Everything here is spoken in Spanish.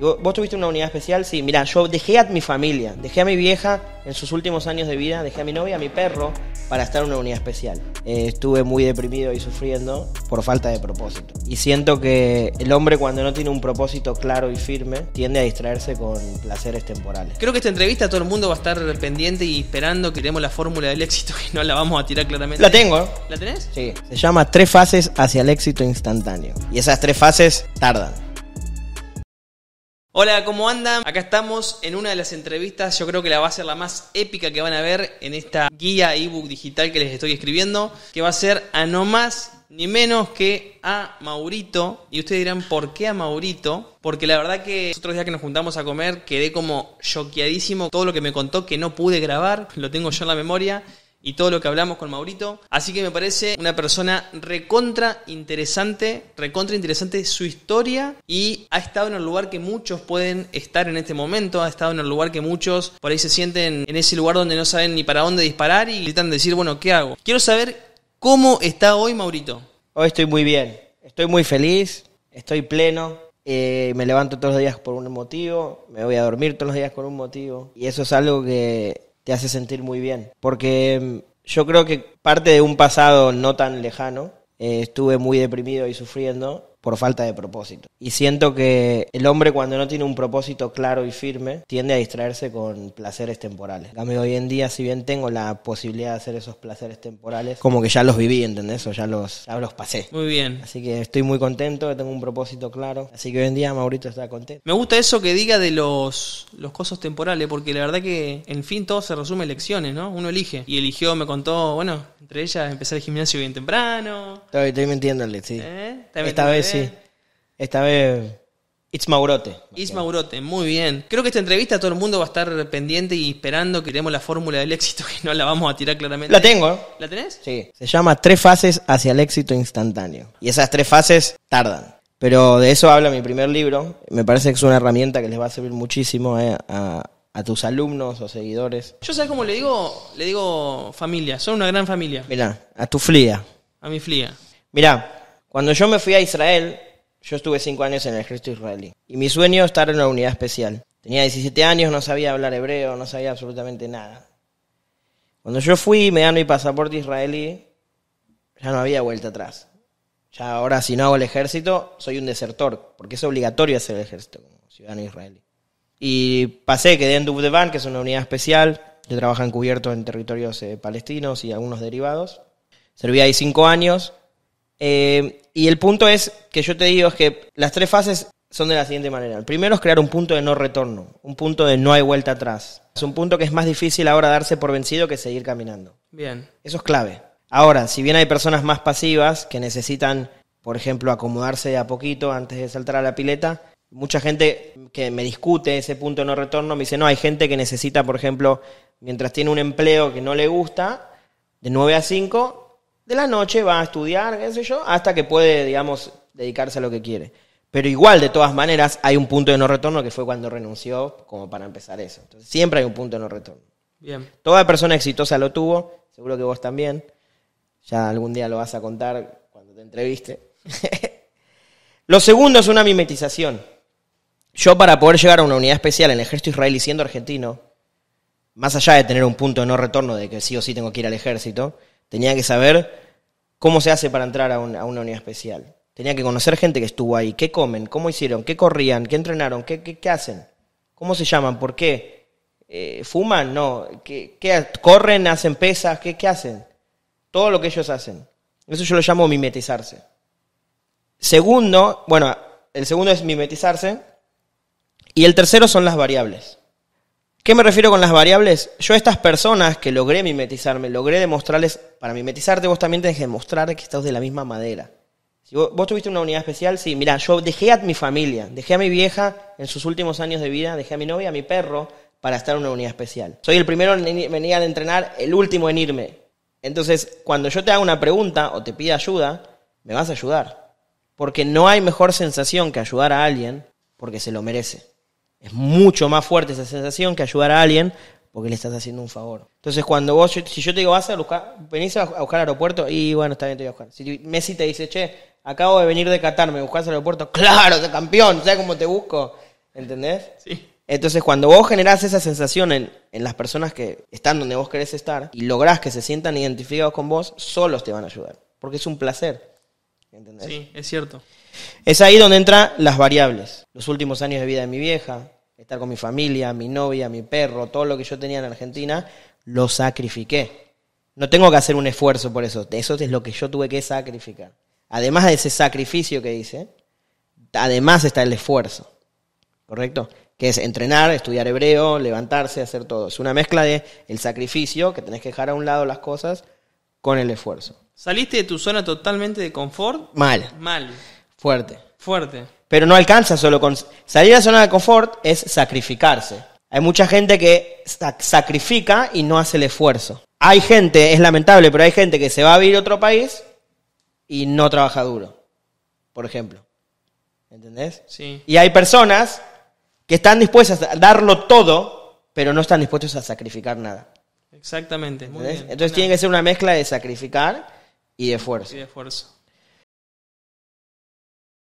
¿Vos tuviste una unidad especial? Sí, mira, yo dejé a mi familia, dejé a mi vieja en sus últimos años de vida, dejé a mi novia, a mi perro, para estar en una unidad especial. Eh, estuve muy deprimido y sufriendo por falta de propósito. Y siento que el hombre cuando no tiene un propósito claro y firme, tiende a distraerse con placeres temporales. Creo que esta entrevista todo el mundo va a estar pendiente y esperando que leemos la fórmula del éxito, y no la vamos a tirar claramente. La tengo. ¿eh? ¿La tenés? Sí. Se llama Tres fases hacia el éxito instantáneo. Y esas tres fases tardan. Hola, ¿cómo andan? Acá estamos en una de las entrevistas, yo creo que la va a ser la más épica que van a ver en esta guía ebook digital que les estoy escribiendo, que va a ser a no más ni menos que a Maurito. Y ustedes dirán, ¿por qué a Maurito? Porque la verdad que los otros días que nos juntamos a comer quedé como choqueadísimo todo lo que me contó que no pude grabar, lo tengo yo en la memoria y todo lo que hablamos con Maurito. Así que me parece una persona recontra interesante, recontra interesante su historia y ha estado en el lugar que muchos pueden estar en este momento, ha estado en el lugar que muchos por ahí se sienten en ese lugar donde no saben ni para dónde disparar y necesitan decir, bueno, ¿qué hago? Quiero saber cómo está hoy Maurito. Hoy estoy muy bien, estoy muy feliz, estoy pleno. Eh, me levanto todos los días por un motivo, me voy a dormir todos los días con un motivo. Y eso es algo que te hace sentir muy bien. Porque mm, yo creo que parte de un pasado no tan lejano, eh, estuve muy deprimido y sufriendo por falta de propósito. Y siento que el hombre cuando no tiene un propósito claro y firme tiende a distraerse con placeres temporales. mí hoy en día, si bien tengo la posibilidad de hacer esos placeres temporales, como que ya los viví, ¿entendés? O ya los, ya los pasé. Muy bien. Así que estoy muy contento, tengo un propósito claro. Así que hoy en día Maurito está contento. Me gusta eso que diga de los, los cosas temporales, porque la verdad que en fin todo se resume elecciones, ¿no? Uno elige. Y eligió, me contó, bueno, entre ellas empezar el gimnasio bien temprano. Estoy, estoy mintiéndole, sí. ¿Eh? Esta vez sí. Esta vez. It's Maurote. It's Maurote, muy bien. Creo que esta entrevista todo el mundo va a estar pendiente y esperando que leemos la fórmula del éxito, que no la vamos a tirar claramente. La tengo. ¿eh? ¿La tenés? Sí. Se llama Tres fases hacia el éxito instantáneo. Y esas tres fases tardan. Pero de eso habla mi primer libro. Me parece que es una herramienta que les va a servir muchísimo eh, a, tus alumnos o seguidores. Yo sabes cómo le digo, le digo familia, son una gran familia. Mirá, a tu flía. A mi flía. Mirá, cuando yo me fui a Israel, yo estuve cinco años en el ejército israelí. Y mi sueño estar en una unidad especial. Tenía 17 años, no sabía hablar hebreo, no sabía absolutamente nada. Cuando yo fui me dan mi pasaporte israelí, ya no había vuelta atrás. Ya ahora si no hago el ejército, soy un desertor, porque es obligatorio hacer el ejército como ciudadano israelí. Y pasé, quedé en Dubdeban, que es una unidad especial, que trabajan encubierto en territorios eh, palestinos y algunos derivados. Serví ahí cinco años. Eh, y el punto es que yo te digo es que las tres fases son de la siguiente manera. El primero es crear un punto de no retorno, un punto de no hay vuelta atrás. Es un punto que es más difícil ahora darse por vencido que seguir caminando. Bien. Eso es clave. Ahora, si bien hay personas más pasivas que necesitan, por ejemplo, acomodarse de a poquito antes de saltar a la pileta, mucha gente que me discute ese punto de no retorno me dice, no, hay gente que necesita, por ejemplo, mientras tiene un empleo que no le gusta, de 9 a 5, de la noche va a estudiar, qué sé yo, hasta que puede, digamos, dedicarse a lo que quiere. Pero igual, de todas maneras, hay un punto de no retorno que fue cuando renunció, como para empezar eso. Entonces, siempre hay un punto de no retorno. Bien. Toda persona exitosa lo tuvo, seguro que vos también. Ya algún día lo vas a contar cuando te entreviste. lo segundo es una mimetización. Yo para poder llegar a una unidad especial en el ejército israelí siendo argentino, más allá de tener un punto de no retorno de que sí o sí tengo que ir al ejército, tenía que saber ¿Cómo se hace para entrar a, una unidad especial? Tenía que conocer gente que estuvo ahí. ¿Qué comen? ¿Cómo hicieron? ¿Qué corrían? ¿Qué entrenaron? ¿Qué, hacen? ¿Cómo se llaman? ¿Por qué? Eh, ¿Fuman? No. ¿Qué, corren? ¿Hacen pesas? ¿Qué, ¿Qué hacen? Todo lo que ellos hacen. Eso yo lo llamo mimetizarse. Segundo, bueno, el segundo es mimetizarse. Y el tercero son las variables. ¿Qué me refiero con las variables? Yo a estas personas que logré mimetizarme, logré demostrarles, para mimetizarte vos también tenés que demostrar que estás de la misma madera. Si vos, tuviste una unidad especial, sí, mira, yo dejé a mi familia, dejé a mi vieja en sus últimos años de vida, dejé a mi novia, a mi perro, para estar en una unidad especial. Soy el primero en venir a entrenar, el último en irme. Entonces, cuando yo te haga una pregunta o te pida ayuda, me vas a ayudar. Porque no hay mejor sensación que ayudar a alguien porque se lo merece. Es mucho más fuerte esa sensación que ayudar a alguien porque le estás haciendo un favor. Entonces, cuando vos, si yo te digo, vas a buscar, venís a buscar aeropuerto, y bueno, está bien, te voy a buscar. Si Messi te dice, che, acabo de venir de Qatar, ¿me buscas al aeropuerto? Claro, campeón, ¿sabes cómo te busco? ¿Entendés? Sí. Entonces, cuando vos generás esa sensación en, en, las personas que están donde vos querés estar y lográs que se sientan identificados con vos, solos te van a ayudar. Porque es un placer. Sí, es cierto. Es ahí donde entran las variables. Los últimos años de vida de mi vieja, estar con mi familia, mi novia, mi perro, todo lo que yo tenía en Argentina, lo sacrifiqué. No tengo que hacer un esfuerzo por eso. Eso es lo que yo tuve que sacrificar. Además de ese sacrificio que dice, además está el esfuerzo. ¿Correcto? Que es entrenar, estudiar hebreo, levantarse, hacer todo. Es una mezcla de el sacrificio, que tenés que dejar a un lado las cosas, con el esfuerzo. Saliste de tu zona totalmente de confort. Mal. Mal. Fuerte. Fuerte. Pero no alcanza solo con... Salir de la zona de confort es sacrificarse. Hay mucha gente que sacrifica y no hace el esfuerzo. Hay gente, es lamentable, pero hay gente que se va a vivir a otro país y no trabaja duro, por ejemplo. ¿Entendés? Sí. Y hay personas que están dispuestas a darlo todo, pero no están dispuestas a sacrificar nada. Exactamente. Entonces tiene que ser una mezcla de sacrificar y de fuerza. Y de fuerza.